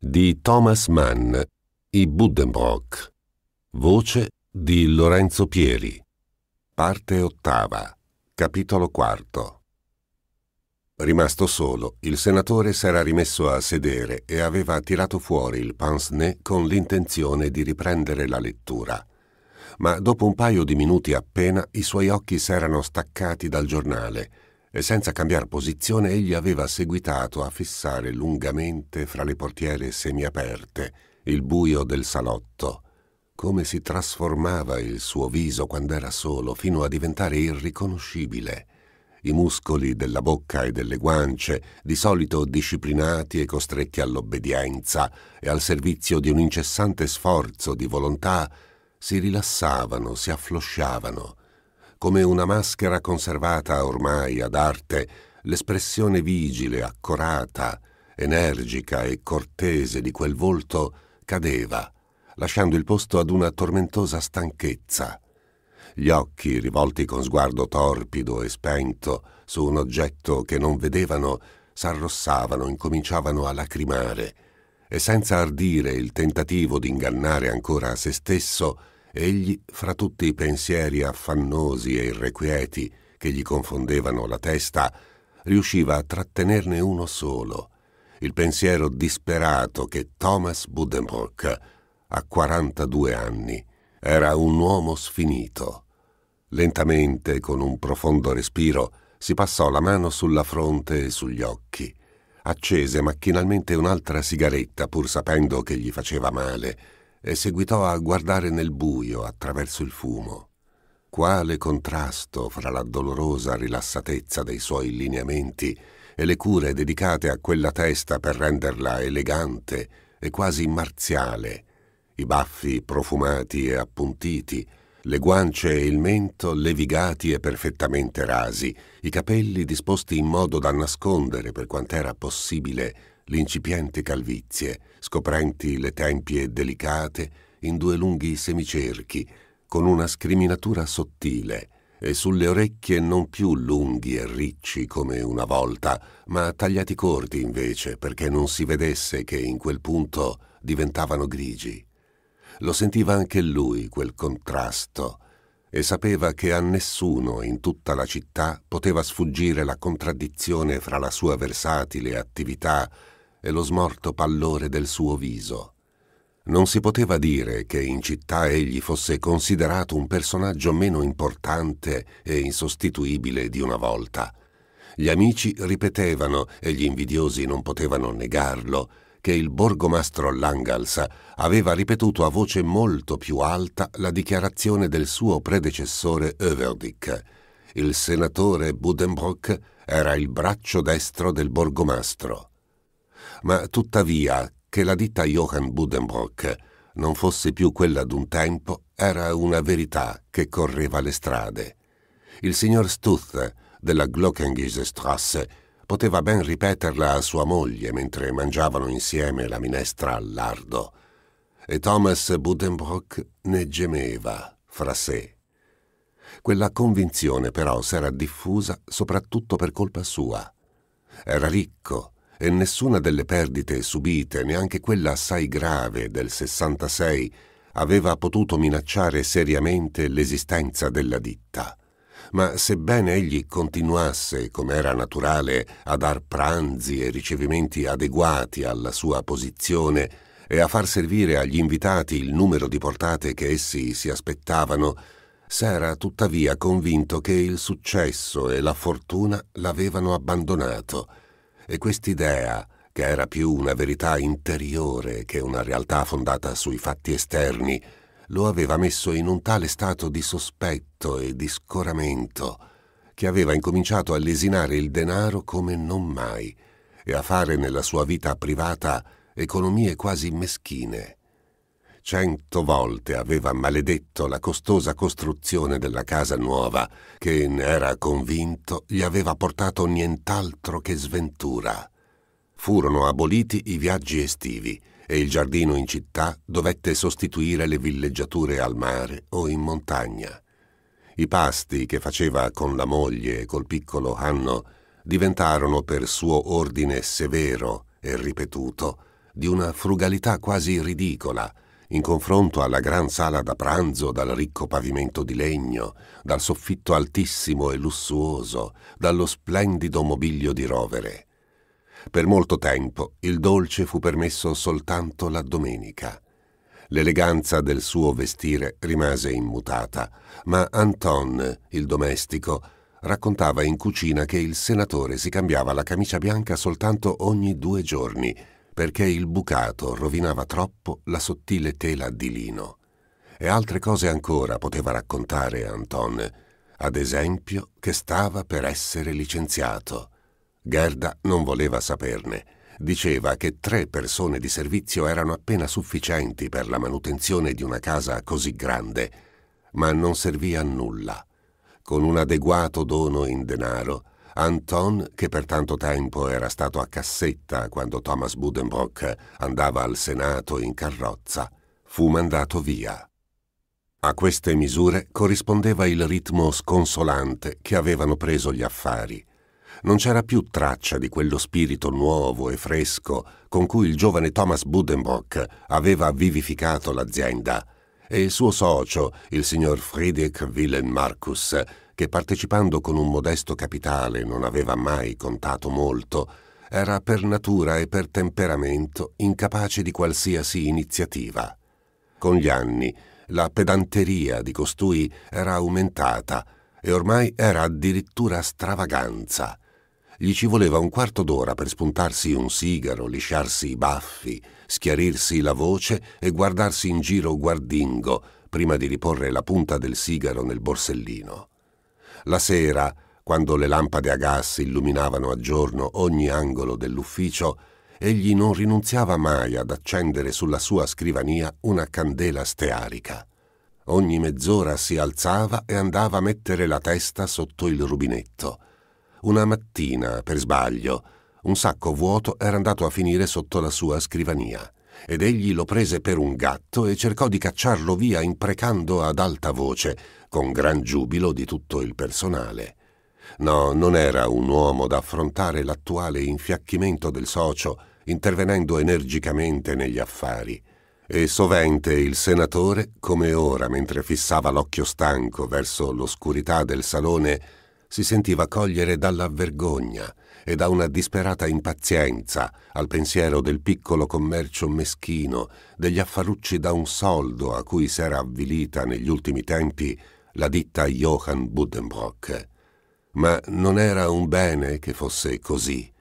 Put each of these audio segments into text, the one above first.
di Thomas Mann, i Buddenbrock. Voce di Lorenzo Pieri. Parte ottava, capitolo quarto. Rimasto solo, il senatore s'era rimesso a sedere e aveva tirato fuori il pince-nez con l'intenzione di riprendere la lettura. Ma dopo un paio di minuti appena i suoi occhi s'erano staccati dal giornale e senza cambiar posizione egli aveva seguitato a fissare lungamente fra le portiere semiaperte il buio del salotto, come si trasformava il suo viso quando era solo fino a diventare irriconoscibile. I muscoli della bocca e delle guance, di solito disciplinati e costretti all'obbedienza e al servizio di un incessante sforzo di volontà, si rilassavano, si afflosciavano, come una maschera conservata ormai ad arte, l'espressione vigile, accorata, energica e cortese di quel volto cadeva, lasciando il posto ad una tormentosa stanchezza. Gli occhi, rivolti con sguardo torpido e spento su un oggetto che non vedevano, s'arrossavano, incominciavano a lacrimare, e senza ardire il tentativo di ingannare ancora a se stesso, egli, fra tutti i pensieri affannosi e irrequieti che gli confondevano la testa, riusciva a trattenerne uno solo, il pensiero disperato che Thomas Budenbrock, a 42 anni, era un uomo sfinito. Lentamente, con un profondo respiro, si passò la mano sulla fronte e sugli occhi. Accese macchinalmente un'altra sigaretta, pur sapendo che gli faceva male, e seguitò a guardare nel buio attraverso il fumo. Quale contrasto fra la dolorosa rilassatezza dei suoi lineamenti e le cure dedicate a quella testa per renderla elegante e quasi marziale, i baffi profumati e appuntiti, le guance e il mento levigati e perfettamente rasi, i capelli disposti in modo da nascondere per quant'era possibile l'incipiente calvizie, scoprenti le tempie delicate in due lunghi semicerchi, con una scriminatura sottile, e sulle orecchie non più lunghi e ricci come una volta, ma tagliati corti invece, perché non si vedesse che in quel punto diventavano grigi. Lo sentiva anche lui quel contrasto, e sapeva che a nessuno in tutta la città poteva sfuggire la contraddizione fra la sua versatile attività e lo smorto pallore del suo viso. Non si poteva dire che in città egli fosse considerato un personaggio meno importante e insostituibile di una volta. Gli amici ripetevano, e gli invidiosi non potevano negarlo, che il borgomastro Langals aveva ripetuto a voce molto più alta la dichiarazione del suo predecessore Overdick. Il senatore Budenbrock era il braccio destro del borgomastro ma tuttavia che la ditta Johann Buddenbrock non fosse più quella d'un tempo era una verità che correva le strade. Il signor Stuth della Glockengisestrasse poteva ben ripeterla a sua moglie mentre mangiavano insieme la minestra al lardo. E Thomas Buddenbrock ne gemeva fra sé. Quella convinzione però s'era diffusa soprattutto per colpa sua. Era ricco, e nessuna delle perdite subite, neanche quella assai grave del 66, aveva potuto minacciare seriamente l'esistenza della ditta. Ma sebbene egli continuasse, come era naturale, a dar pranzi e ricevimenti adeguati alla sua posizione e a far servire agli invitati il numero di portate che essi si aspettavano, s'era tuttavia convinto che il successo e la fortuna l'avevano abbandonato e quest'idea, che era più una verità interiore che una realtà fondata sui fatti esterni, lo aveva messo in un tale stato di sospetto e di scoramento che aveva incominciato a lesinare il denaro come non mai e a fare nella sua vita privata economie quasi meschine. Cento volte aveva maledetto la costosa costruzione della casa nuova, che ne era convinto gli aveva portato nient'altro che sventura. Furono aboliti i viaggi estivi e il giardino in città dovette sostituire le villeggiature al mare o in montagna. I pasti che faceva con la moglie e col piccolo Hanno diventarono per suo ordine severo e ripetuto di una frugalità quasi ridicola, in confronto alla gran sala da pranzo dal ricco pavimento di legno, dal soffitto altissimo e lussuoso, dallo splendido mobilio di rovere. Per molto tempo il dolce fu permesso soltanto la domenica. L'eleganza del suo vestire rimase immutata, ma Anton, il domestico, raccontava in cucina che il senatore si cambiava la camicia bianca soltanto ogni due giorni perché il bucato rovinava troppo la sottile tela di lino. E altre cose ancora poteva raccontare Anton, ad esempio che stava per essere licenziato. Gerda non voleva saperne. Diceva che tre persone di servizio erano appena sufficienti per la manutenzione di una casa così grande, ma non servì a nulla. Con un adeguato dono in denaro, Anton, che per tanto tempo era stato a cassetta quando Thomas Buddenbrock andava al Senato in carrozza, fu mandato via. A queste misure corrispondeva il ritmo sconsolante che avevano preso gli affari. Non c'era più traccia di quello spirito nuovo e fresco con cui il giovane Thomas Buddenbrock aveva vivificato l'azienda e il suo socio, il signor Friedrich Wilhelm Marcus, che partecipando con un modesto capitale non aveva mai contato molto, era per natura e per temperamento incapace di qualsiasi iniziativa. Con gli anni la pedanteria di costui era aumentata e ormai era addirittura stravaganza. Gli ci voleva un quarto d'ora per spuntarsi un sigaro, lisciarsi i baffi, schiarirsi la voce e guardarsi in giro guardingo prima di riporre la punta del sigaro nel borsellino. La sera, quando le lampade a gas illuminavano a giorno ogni angolo dell'ufficio, egli non rinunziava mai ad accendere sulla sua scrivania una candela stearica. Ogni mezz'ora si alzava e andava a mettere la testa sotto il rubinetto. Una mattina, per sbaglio, un sacco vuoto era andato a finire sotto la sua scrivania ed egli lo prese per un gatto e cercò di cacciarlo via imprecando ad alta voce con gran giubilo di tutto il personale. No, non era un uomo da affrontare l'attuale infiacchimento del socio intervenendo energicamente negli affari. E sovente il senatore, come ora mentre fissava l'occhio stanco verso l'oscurità del salone, si sentiva cogliere dalla vergogna e da una disperata impazienza al pensiero del piccolo commercio meschino, degli affarucci da un soldo a cui si era avvilita negli ultimi tempi la ditta Johann Buddenbrock. Ma non era un bene che fosse così.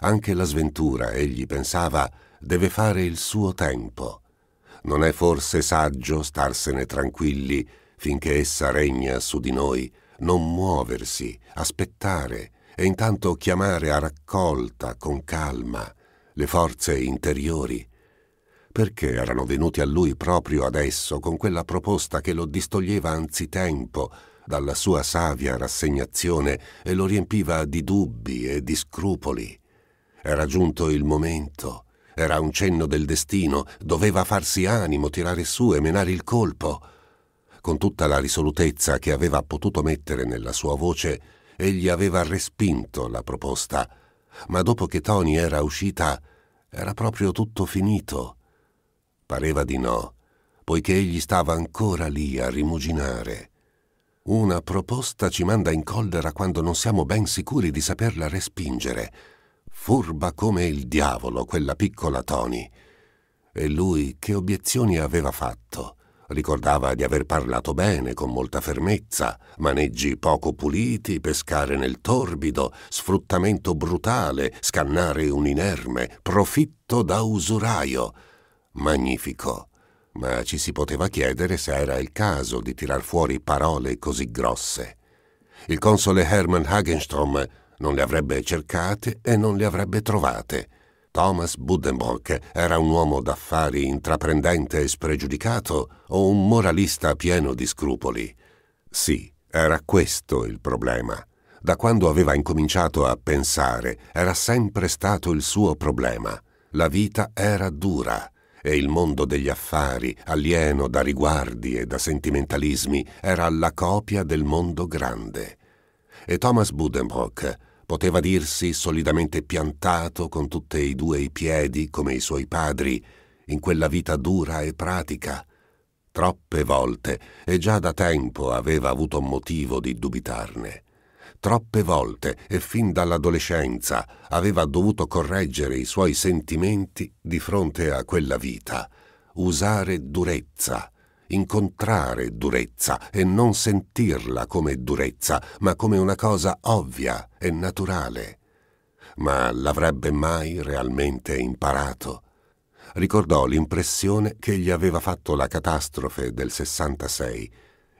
Anche la sventura, egli pensava, deve fare il suo tempo. Non è forse saggio starsene tranquilli finché essa regna su di noi, non muoversi, aspettare e intanto chiamare a raccolta con calma le forze interiori perché erano venuti a lui proprio adesso con quella proposta che lo distoglieva anzitempo dalla sua savia rassegnazione e lo riempiva di dubbi e di scrupoli. Era giunto il momento, era un cenno del destino, doveva farsi animo, tirare su e menare il colpo. Con tutta la risolutezza che aveva potuto mettere nella sua voce, egli aveva respinto la proposta. Ma dopo che Tony era uscita, era proprio tutto finito. Pareva di no, poiché egli stava ancora lì a rimuginare. Una proposta ci manda in collera quando non siamo ben sicuri di saperla respingere. Furba come il diavolo quella piccola Tony. E lui che obiezioni aveva fatto? Ricordava di aver parlato bene, con molta fermezza, maneggi poco puliti, pescare nel torbido, sfruttamento brutale, scannare un inerme, profitto da usuraio. Magnifico. Ma ci si poteva chiedere se era il caso di tirar fuori parole così grosse. Il console Hermann Hagenstrom non le avrebbe cercate e non le avrebbe trovate. Thomas Buddenbrock era un uomo d'affari intraprendente e spregiudicato o un moralista pieno di scrupoli? Sì, era questo il problema. Da quando aveva incominciato a pensare, era sempre stato il suo problema. La vita era dura, e il mondo degli affari, alieno da riguardi e da sentimentalismi, era la copia del mondo grande. E Thomas Buddenbrook poteva dirsi solidamente piantato con tutti e due i piedi, come i suoi padri, in quella vita dura e pratica. Troppe volte, e già da tempo aveva avuto motivo di dubitarne. Troppe volte e fin dall'adolescenza aveva dovuto correggere i suoi sentimenti di fronte a quella vita, usare durezza, incontrare durezza e non sentirla come durezza, ma come una cosa ovvia e naturale. Ma l'avrebbe mai realmente imparato? Ricordò l'impressione che gli aveva fatto la catastrofe del 66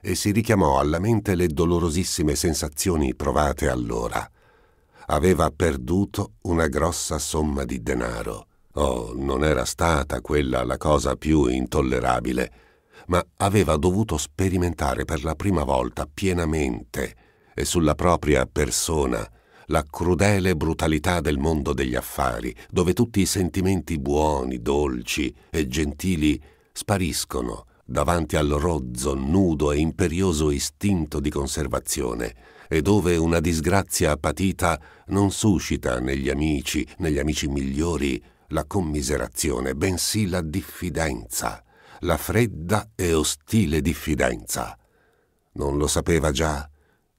e si richiamò alla mente le dolorosissime sensazioni provate allora. Aveva perduto una grossa somma di denaro. Oh, non era stata quella la cosa più intollerabile, ma aveva dovuto sperimentare per la prima volta pienamente e sulla propria persona la crudele brutalità del mondo degli affari, dove tutti i sentimenti buoni, dolci e gentili spariscono davanti al rozzo, nudo e imperioso istinto di conservazione, e dove una disgrazia patita non suscita negli amici, negli amici migliori, la commiserazione, bensì la diffidenza, la fredda e ostile diffidenza. Non lo sapeva già?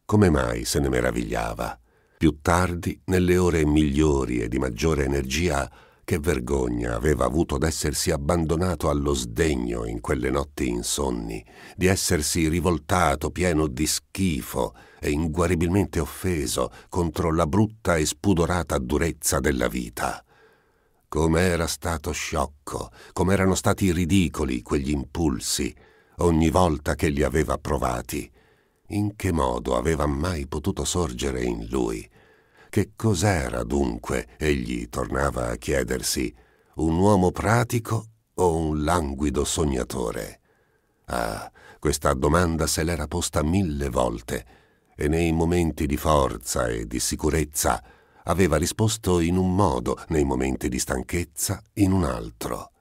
Come mai se ne meravigliava? Più tardi, nelle ore migliori e di maggiore energia, che vergogna aveva avuto d'essersi abbandonato allo sdegno in quelle notti insonni, di essersi rivoltato pieno di schifo e inguaribilmente offeso contro la brutta e spudorata durezza della vita. Com'era stato sciocco, com'erano stati ridicoli quegli impulsi, ogni volta che li aveva provati. In che modo aveva mai potuto sorgere in lui che cos'era dunque, egli tornava a chiedersi, un uomo pratico o un languido sognatore? Ah, questa domanda se l'era posta mille volte e nei momenti di forza e di sicurezza aveva risposto in un modo, nei momenti di stanchezza in un altro.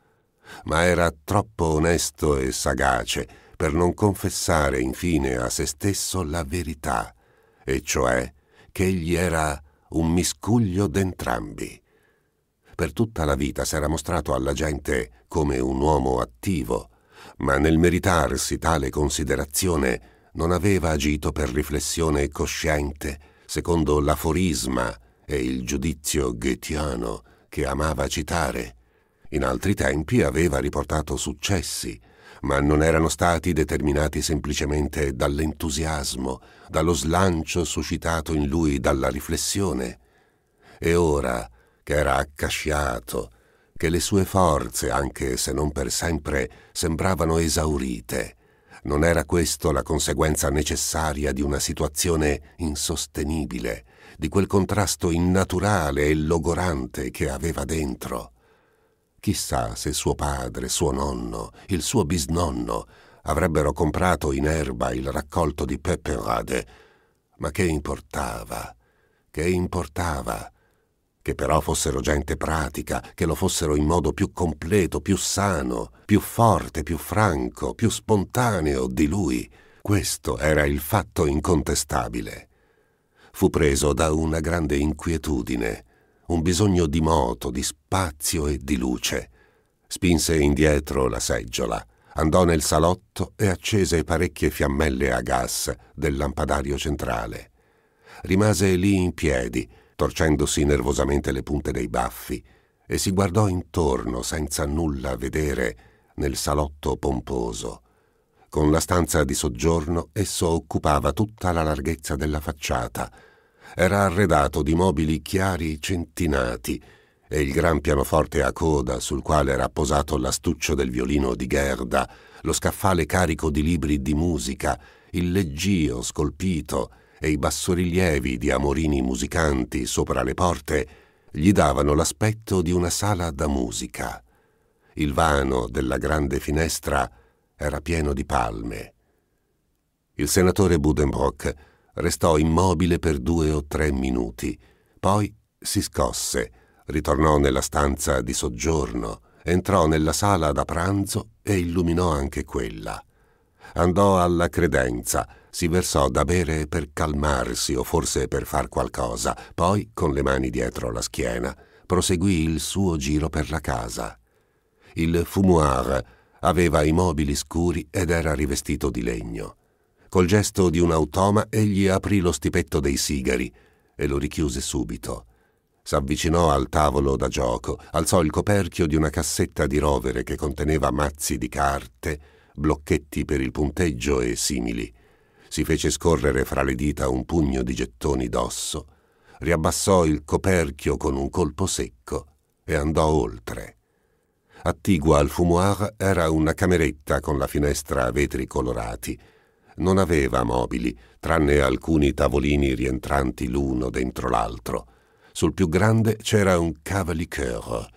Ma era troppo onesto e sagace per non confessare infine a se stesso la verità, e cioè che egli era un miscuglio d'entrambi. Per tutta la vita s'era mostrato alla gente come un uomo attivo, ma nel meritarsi tale considerazione non aveva agito per riflessione cosciente, secondo l'aforisma e il giudizio goetiano che amava citare. In altri tempi aveva riportato successi, ma non erano stati determinati semplicemente dall'entusiasmo, dallo slancio suscitato in lui dalla riflessione. E ora che era accasciato, che le sue forze, anche se non per sempre, sembravano esaurite, non era questa la conseguenza necessaria di una situazione insostenibile, di quel contrasto innaturale e logorante che aveva dentro. Chissà se suo padre, suo nonno, il suo bisnonno avrebbero comprato in erba il raccolto di Pepperade. Ma che importava? Che importava? Che però fossero gente pratica, che lo fossero in modo più completo, più sano, più forte, più franco, più spontaneo di lui. Questo era il fatto incontestabile. Fu preso da una grande inquietudine un bisogno di moto, di spazio e di luce. Spinse indietro la seggiola, andò nel salotto e accese parecchie fiammelle a gas del lampadario centrale. Rimase lì in piedi, torcendosi nervosamente le punte dei baffi, e si guardò intorno senza nulla vedere nel salotto pomposo. Con la stanza di soggiorno esso occupava tutta la larghezza della facciata, era arredato di mobili chiari centinati e il gran pianoforte a coda sul quale era posato l'astuccio del violino di Gerda, lo scaffale carico di libri di musica, il leggio scolpito e i bassorilievi di amorini musicanti sopra le porte gli davano l'aspetto di una sala da musica. Il vano della grande finestra era pieno di palme. Il senatore Budenbrock Restò immobile per due o tre minuti. Poi si scosse, ritornò nella stanza di soggiorno, entrò nella sala da pranzo e illuminò anche quella. Andò alla credenza, si versò da bere per calmarsi o forse per far qualcosa, poi, con le mani dietro la schiena, proseguì il suo giro per la casa. Il fumoir aveva i mobili scuri ed era rivestito di legno. Col gesto di un automa egli aprì lo stipetto dei sigari e lo richiuse subito. S'avvicinò al tavolo da gioco, alzò il coperchio di una cassetta di rovere che conteneva mazzi di carte, blocchetti per il punteggio e simili. Si fece scorrere fra le dita un pugno di gettoni d'osso, riabbassò il coperchio con un colpo secco e andò oltre. Attigua al fumoir era una cameretta con la finestra a vetri colorati non aveva mobili, tranne alcuni tavolini rientranti l'uno dentro l'altro. Sul più grande c'era un cavalicoeur.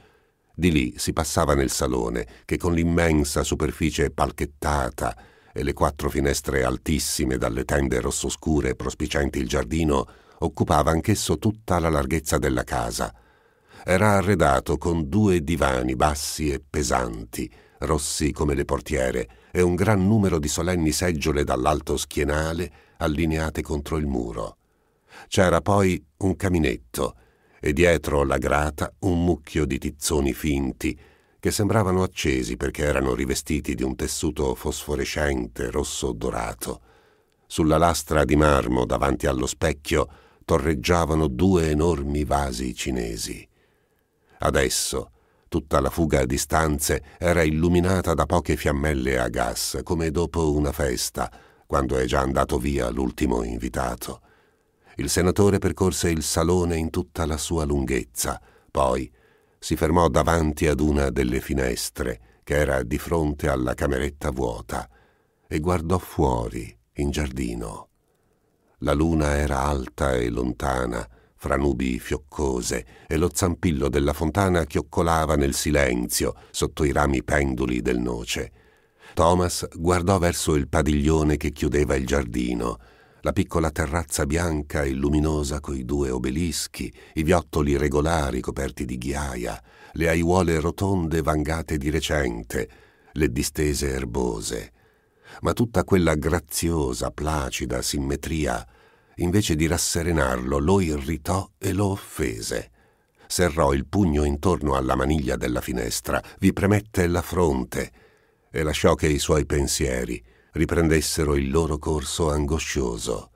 Di lì si passava nel salone, che con l'immensa superficie palchettata e le quattro finestre altissime dalle tende rossoscure prospicienti il giardino, occupava anch'esso tutta la larghezza della casa. Era arredato con due divani bassi e pesanti, rossi come le portiere, e un gran numero di solenni seggiole dall'alto schienale allineate contro il muro. C'era poi un caminetto e dietro la grata un mucchio di tizzoni finti che sembravano accesi perché erano rivestiti di un tessuto fosforescente rosso dorato. Sulla lastra di marmo davanti allo specchio torreggiavano due enormi vasi cinesi. Adesso, Tutta la fuga di stanze era illuminata da poche fiammelle a gas, come dopo una festa, quando è già andato via l'ultimo invitato. Il senatore percorse il salone in tutta la sua lunghezza, poi si fermò davanti ad una delle finestre, che era di fronte alla cameretta vuota, e guardò fuori, in giardino. La luna era alta e lontana, fra nubi fioccose, e lo zampillo della fontana chioccolava nel silenzio sotto i rami penduli del noce. Thomas guardò verso il padiglione che chiudeva il giardino, la piccola terrazza bianca e luminosa coi due obelischi, i viottoli regolari coperti di ghiaia, le aiuole rotonde vangate di recente, le distese erbose. Ma tutta quella graziosa, placida simmetria invece di rasserenarlo, lo irritò e lo offese. Serrò il pugno intorno alla maniglia della finestra, vi premette la fronte e lasciò che i suoi pensieri riprendessero il loro corso angoscioso.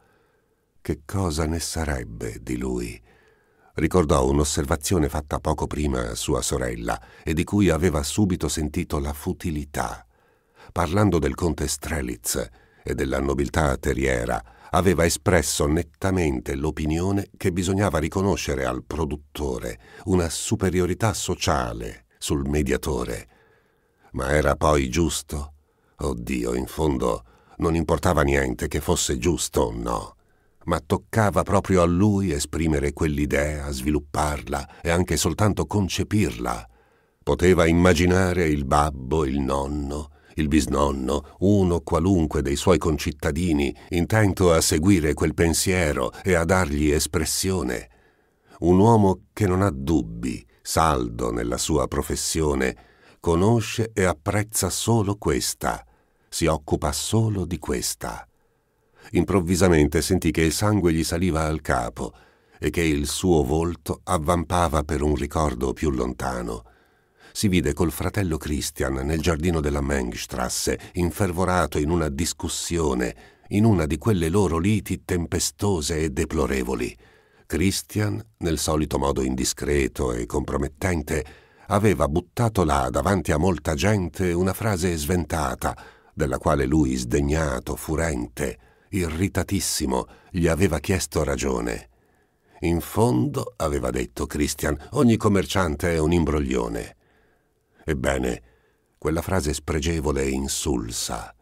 Che cosa ne sarebbe di lui? Ricordò un'osservazione fatta poco prima a sua sorella e di cui aveva subito sentito la futilità. Parlando del conte Strelitz e della nobiltà terriera, aveva espresso nettamente l'opinione che bisognava riconoscere al produttore una superiorità sociale sul mediatore. Ma era poi giusto? Oddio, in fondo non importava niente che fosse giusto o no, ma toccava proprio a lui esprimere quell'idea, svilupparla e anche soltanto concepirla. Poteva immaginare il babbo, il nonno, il bisnonno, uno qualunque dei suoi concittadini, intento a seguire quel pensiero e a dargli espressione. Un uomo che non ha dubbi, saldo nella sua professione, conosce e apprezza solo questa, si occupa solo di questa. Improvvisamente sentì che il sangue gli saliva al capo e che il suo volto avvampava per un ricordo più lontano si vide col fratello Christian nel giardino della Mengstrasse, infervorato in una discussione, in una di quelle loro liti tempestose e deplorevoli. Christian, nel solito modo indiscreto e compromettente, aveva buttato là davanti a molta gente una frase sventata, della quale lui, sdegnato, furente, irritatissimo, gli aveva chiesto ragione. In fondo, aveva detto Christian, ogni commerciante è un imbroglione. Ebbene, quella frase spregevole e insulsa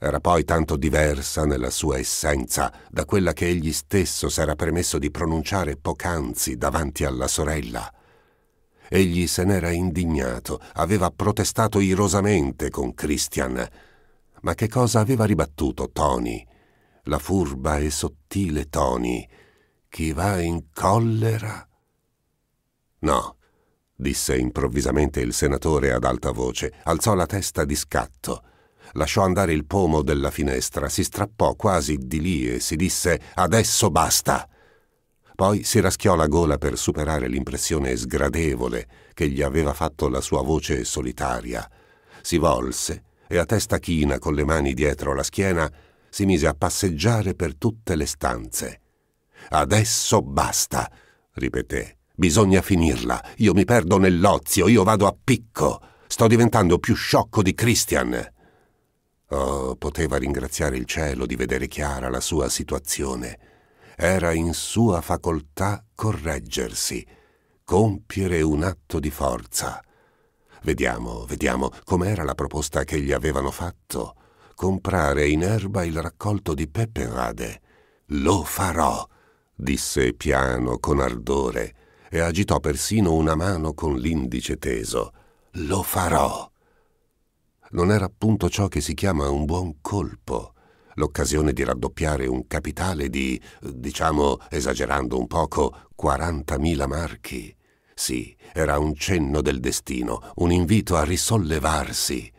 era poi tanto diversa nella sua essenza da quella che egli stesso s'era permesso di pronunciare poc'anzi davanti alla sorella. Egli se n'era indignato, aveva protestato irosamente con Christian. Ma che cosa aveva ribattuto Tony? La furba e sottile Tony. Chi va in collera? No, disse improvvisamente il senatore ad alta voce, alzò la testa di scatto, lasciò andare il pomo della finestra, si strappò quasi di lì e si disse Adesso basta. Poi si raschiò la gola per superare l'impressione sgradevole che gli aveva fatto la sua voce solitaria. Si volse e a testa china, con le mani dietro la schiena, si mise a passeggiare per tutte le stanze. Adesso basta, ripeté Bisogna finirla. Io mi perdo nell'ozio, io vado a picco. Sto diventando più sciocco di Christian. Oh, poteva ringraziare il cielo di vedere chiara la sua situazione. Era in sua facoltà correggersi, compiere un atto di forza. Vediamo, vediamo, com'era la proposta che gli avevano fatto. Comprare in erba il raccolto di Pepperade. Lo farò, disse piano con ardore e agitò persino una mano con l'indice teso. Lo farò! Non era appunto ciò che si chiama un buon colpo, l'occasione di raddoppiare un capitale di, diciamo, esagerando un poco, 40.000 marchi. Sì, era un cenno del destino, un invito a risollevarsi.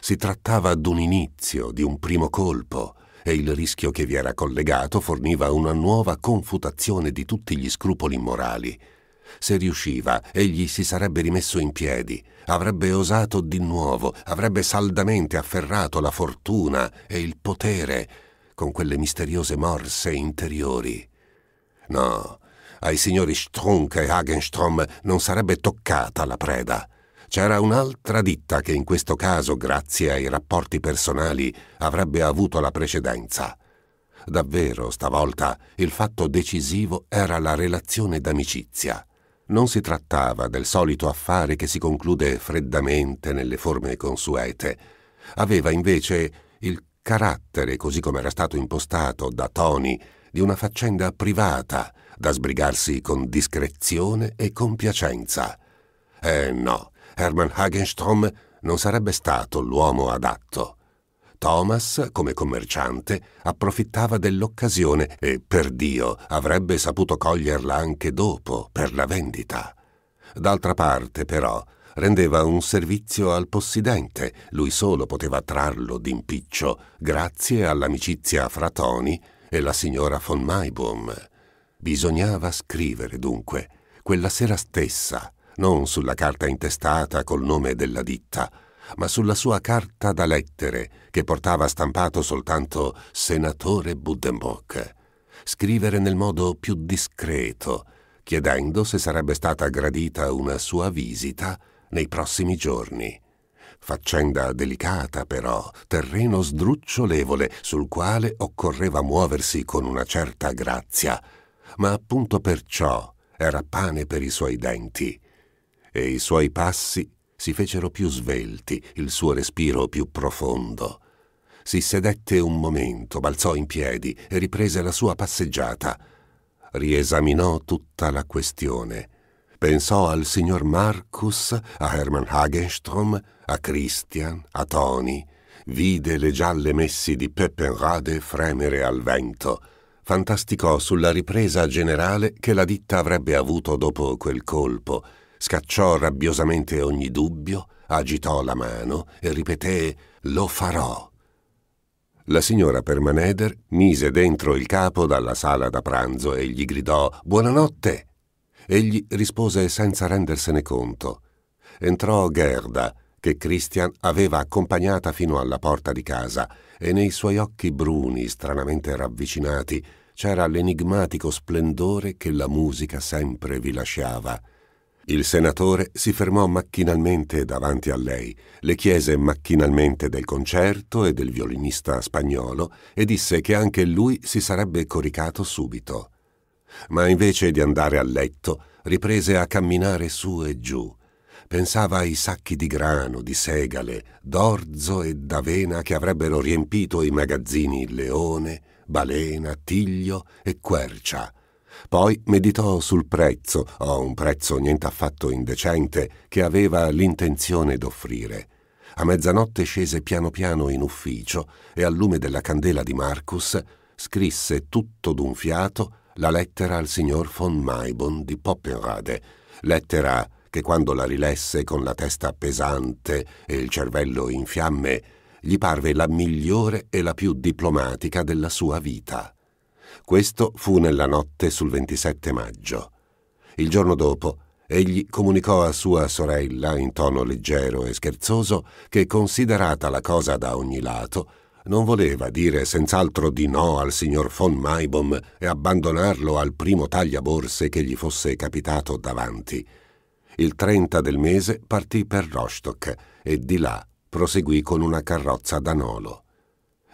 Si trattava d'un inizio, di un primo colpo, e il rischio che vi era collegato forniva una nuova confutazione di tutti gli scrupoli morali. Se riusciva, egli si sarebbe rimesso in piedi, avrebbe osato di nuovo, avrebbe saldamente afferrato la fortuna e il potere con quelle misteriose morse interiori. No, ai signori Strunk e Hagenstrom non sarebbe toccata la preda. C'era un'altra ditta che in questo caso, grazie ai rapporti personali, avrebbe avuto la precedenza. Davvero, stavolta, il fatto decisivo era la relazione d'amicizia. Non si trattava del solito affare che si conclude freddamente nelle forme consuete. Aveva invece il carattere, così come era stato impostato da Tony, di una faccenda privata, da sbrigarsi con discrezione e compiacenza. Eh no, Hermann Hagenstrom non sarebbe stato l'uomo adatto. Thomas, come commerciante, approfittava dell'occasione e, per Dio, avrebbe saputo coglierla anche dopo, per la vendita. D'altra parte, però, rendeva un servizio al possidente, lui solo poteva trarlo d'impiccio, grazie all'amicizia fra Tony e la signora von Maibohm. Bisognava scrivere, dunque, quella sera stessa, non sulla carta intestata col nome della ditta, ma sulla sua carta da lettere che portava stampato soltanto Senatore Buddenbrook. Scrivere nel modo più discreto, chiedendo se sarebbe stata gradita una sua visita nei prossimi giorni. Faccenda delicata però, terreno sdrucciolevole sul quale occorreva muoversi con una certa grazia, ma appunto perciò era pane per i suoi denti e i suoi passi si fecero più svelti, il suo respiro più profondo. Si sedette un momento, balzò in piedi e riprese la sua passeggiata. Riesaminò tutta la questione. Pensò al signor Marcus, a Hermann Hagenstrom, a Christian, a Tony. Vide le gialle messi di Peppenrade fremere al vento fantasticò sulla ripresa generale che la ditta avrebbe avuto dopo quel colpo scacciò rabbiosamente ogni dubbio, agitò la mano e ripeté «Lo farò». La signora Permaneder mise dentro il capo dalla sala da pranzo e gli gridò «Buonanotte!». Egli rispose senza rendersene conto. Entrò Gerda, che Christian aveva accompagnata fino alla porta di casa, e nei suoi occhi bruni, stranamente ravvicinati, c'era l'enigmatico splendore che la musica sempre vi lasciava – il senatore si fermò macchinalmente davanti a lei, le chiese macchinalmente del concerto e del violinista spagnolo e disse che anche lui si sarebbe coricato subito. Ma invece di andare a letto, riprese a camminare su e giù. Pensava ai sacchi di grano, di segale, d'orzo e d'avena che avrebbero riempito i magazzini Leone, Balena, Tiglio e Quercia poi meditò sul prezzo, o oh, un prezzo niente affatto indecente, che aveva l'intenzione d'offrire. A mezzanotte scese piano piano in ufficio e al lume della candela di Marcus scrisse tutto d'un fiato la lettera al signor von Maibon di Poppenrade, lettera che quando la rilesse con la testa pesante e il cervello in fiamme, gli parve la migliore e la più diplomatica della sua vita. Questo fu nella notte sul 27 maggio. Il giorno dopo, egli comunicò a sua sorella, in tono leggero e scherzoso, che considerata la cosa da ogni lato, non voleva dire senz'altro di no al signor von Maibom e abbandonarlo al primo tagliaborse che gli fosse capitato davanti. Il 30 del mese partì per Rostock e di là proseguì con una carrozza da nolo.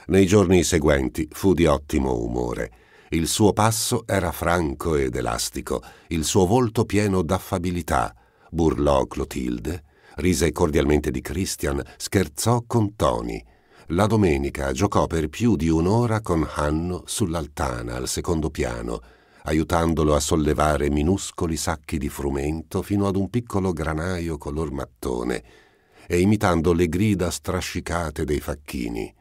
Nei giorni seguenti fu di ottimo umore il suo passo era franco ed elastico, il suo volto pieno d'affabilità. Burlò Clotilde, rise cordialmente di Christian, scherzò con Tony. La domenica giocò per più di un'ora con Hanno sull'altana al secondo piano, aiutandolo a sollevare minuscoli sacchi di frumento fino ad un piccolo granaio color mattone e imitando le grida strascicate dei facchini.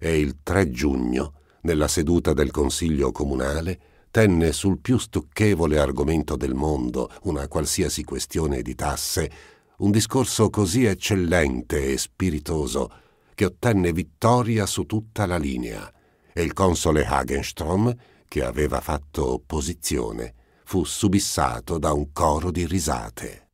E il 3 giugno nella seduta del Consiglio Comunale, tenne sul più stucchevole argomento del mondo, una qualsiasi questione di tasse, un discorso così eccellente e spiritoso che ottenne vittoria su tutta la linea e il console Hagenstrom, che aveva fatto opposizione, fu subissato da un coro di risate.